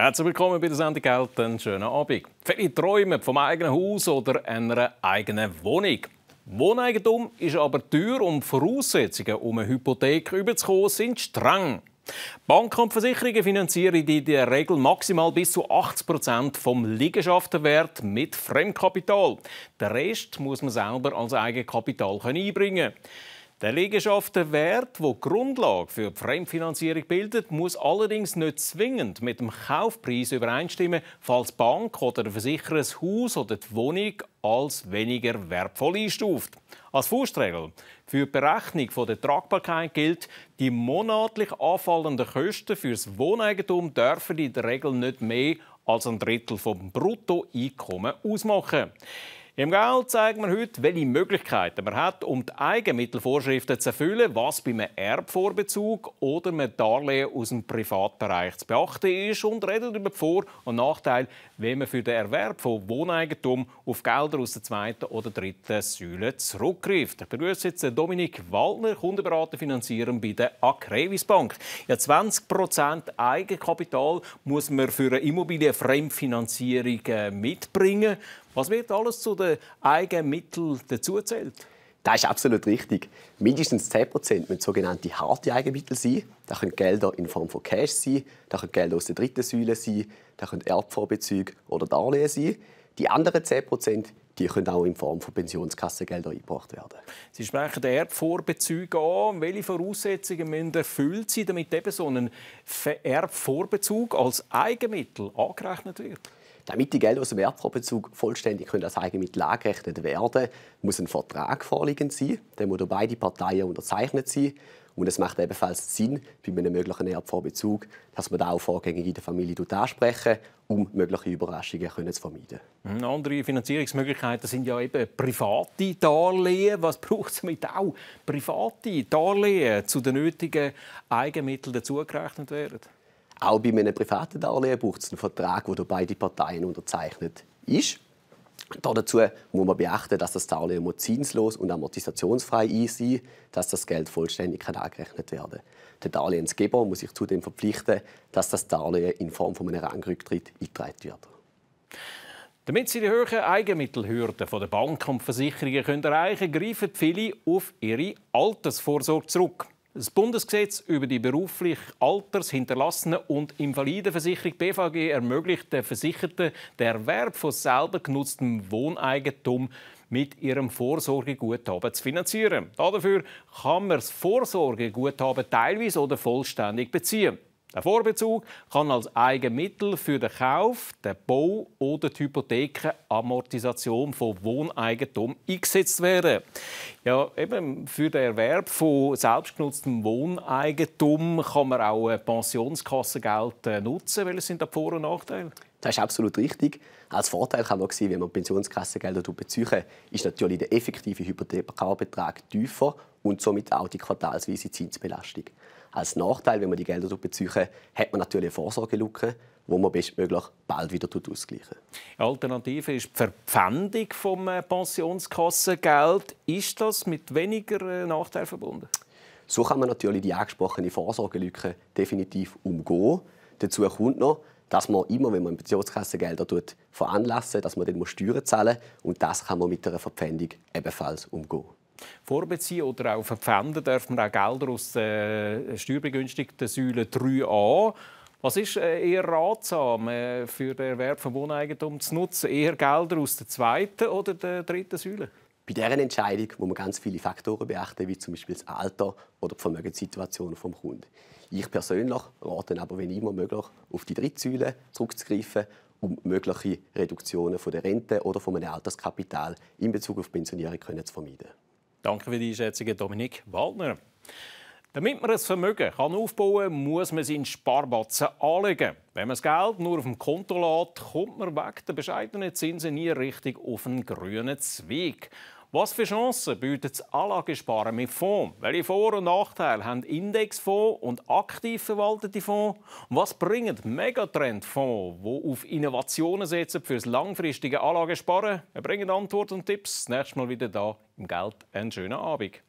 Herzlich willkommen bei der Sendung Geld. Einen schönen Abend. Viele träumen vom eigenen Haus oder einer eigenen Wohnung. Wohneigentum ist aber teuer und Voraussetzungen, um eine Hypothek überzukommen, sind streng. Banken und Versicherungen finanzieren in der Regel maximal bis zu 80 Prozent vom Liegenschaftenwert mit Fremdkapital. Den Rest muss man selber als Eigenkapital einbringen können. Der Liegenschaftenwert, der die Grundlage für die Fremdfinanzierung bildet, muss allerdings nicht zwingend mit dem Kaufpreis übereinstimmen, falls die Bank oder der Versicherer das Haus oder die Wohnung als weniger wertvoll einstuft. Als Faustregel für die Berechnung der Tragbarkeit gilt, die monatlich anfallenden Kosten für das Wohneigentum dürfen in der Regel nicht mehr als ein Drittel vom Bruttoeinkommen ausmachen. Im Gau zeigen wir heute, welche Möglichkeiten man hat, um die Eigenmittelvorschriften zu erfüllen, was bei einem Erbvorbezug oder einem Darlehen aus dem Privatbereich zu beachten ist und reden über die Vor- und Nachteile, wenn man für den Erwerb von Wohneigentum auf Gelder aus der zweiten oder dritten Säule zurückgreift. Ich begrüße jetzt Dominik Waldner, Kundenberater Finanzierung bei der Akrevis Bank. Ja, 20% Eigenkapital muss man für eine Immobilienfremdfinanzierung äh, mitbringen. Was wird alles zu den Eigenmitteln Mitteln dazuzählt? Das ist absolut richtig. Mindestens 10% müssen sogenannte harte Eigenmittel sein. Das können Gelder in Form von Cash sein, das können Gelder aus der dritten Säule sein, das können Erbvorbezüge oder Darlehen sein. Die anderen 10% die können auch in Form von Pensionskassengeldern eingebracht werden. Sie sprechen den Erbvorbezug an. Welche Voraussetzungen müssen erfüllt sein, damit eben so ein Erbvorbezug als Eigenmittel angerechnet wird? Damit die Gelder aus dem Wertvorbezug vollständig können als Eigenmittel angerechnet werden können, muss ein Vertrag vorliegen sein. Der muss durch beide Parteien unterzeichnet sein. Und es macht ebenfalls Sinn, bei einem möglichen Erbvorbezug, dass man da auch Vorgänge in der Familie ansprechen um mögliche Überraschungen zu vermeiden. Mhm, andere Finanzierungsmöglichkeiten sind ja eben private Darlehen. Was braucht es damit auch? Private Darlehen zu den nötigen Eigenmitteln dazugerechnet werden? Auch bei einem privaten Darlehen braucht es einen Vertrag, wo beide Parteien unterzeichnet ist. Dazu muss man beachten, dass das Darlehen zinslos und amortisationsfrei ist, dass das Geld vollständig angerechnet werden kann. Der Darlehensgeber muss sich zudem verpflichten, dass das Darlehen in Form eines Rangrücktritts Rangrücktritt eingetragen wird. Damit sie die höheren Eigenmittelhürden der Banken und Versicherungen erreichen können, greifen viele auf ihre Altersvorsorge zurück. Das Bundesgesetz über die beruflich Alters-, hinterlassene und Invalidenversicherung BVG ermöglicht den Versicherten den Erwerb von selber genutztem Wohneigentum mit ihrem Vorsorgeguthaben zu finanzieren. Dafür kann man das Vorsorgeguthaben teilweise oder vollständig beziehen. Der Vorbezug kann als Eigenmittel für den Kauf, den Bau oder die Hypothekenamortisation von Wohneigentum eingesetzt werden. Ja, eben für den Erwerb von selbstgenutztem Wohneigentum kann man auch Pensionskassengeld äh, nutzen. Welche sind da die Vor- und Nachteile? Das ist absolut richtig. Als Vorteil kann man sehen, wenn man Pensionskassengelder bezieht, ist natürlich der effektive Hypothekarbetrag tiefer und somit auch die quartalsweise Zinsbelastung. Als Nachteil, wenn man die Gelder bezieht, hat man natürlich eine Vorsorgelücke, wo man bestmöglich bald wieder ausgleichen kann. Alternative ist die Verpfändung vom äh, Pensionskassengeld. Ist das mit weniger äh, Nachteil verbunden? So kann man natürlich die angesprochene Vorsorgelücke definitiv umgehen. Dazu kommt noch, dass man immer, wenn man Pensionskassengelder veranlasst, dass man dann Steuern zahlen muss. Und das kann man mit einer Verpfändung ebenfalls umgehen vorbeziehen oder auch verpfänden darf man auch Gelder aus der äh, steuerbegünstigten Säule 3a. Was ist äh, eher ratsam äh, für den Erwerb von Wohneigentum zu nutzen? Eher Gelder aus der zweiten oder der dritten Säule? Bei dieser Entscheidung muss man ganz viele Faktoren beachten, wie zum Beispiel das Alter oder die Vermögenssituation des Kunden. Ich persönlich rate aber, wenn immer möglich, auf die dritte Säule zurückzugreifen um mögliche Reduktionen von der Rente oder von einem Alterskapital in Bezug auf Pensionierung zu vermeiden. Danke für die Einschätzung, Dominik Waldner. Damit man ein Vermögen kann aufbauen kann, muss man seinen Sparbatzen anlegen. Wenn man das Geld nur auf dem Konto lässt, kommt man wegen der bescheidenen Zinsen nie richtig auf einen grünen Zweig. Was für Chancen bietet das Anlagesparen mit Fonds? Welche Vor- und Nachteile haben Indexfonds und aktiv verwaltete Fonds? Und was bringen Megatrendfonds, die auf Innovationen setzen für das langfristige Anlagesparen? Wir bringen Antworten und Tipps. Nächstes Mal wieder da im Geld. Einen schönen Abend.